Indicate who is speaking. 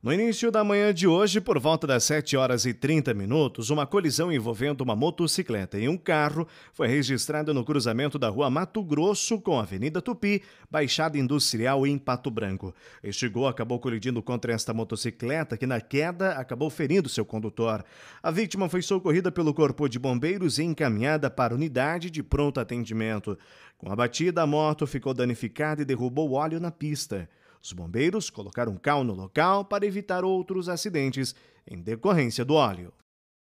Speaker 1: No início da manhã de hoje, por volta das 7 horas e 30 minutos, uma colisão envolvendo uma motocicleta e um carro foi registrada no cruzamento da rua Mato Grosso com a Avenida Tupi, Baixada Industrial em Pato Branco. Este gol acabou colidindo contra esta motocicleta que, na queda, acabou ferindo seu condutor. A vítima foi socorrida pelo Corpo de Bombeiros e encaminhada para a unidade de pronto atendimento. Com a batida, a moto ficou danificada e derrubou óleo na pista. Os bombeiros colocaram cal no local para evitar outros acidentes em decorrência do óleo.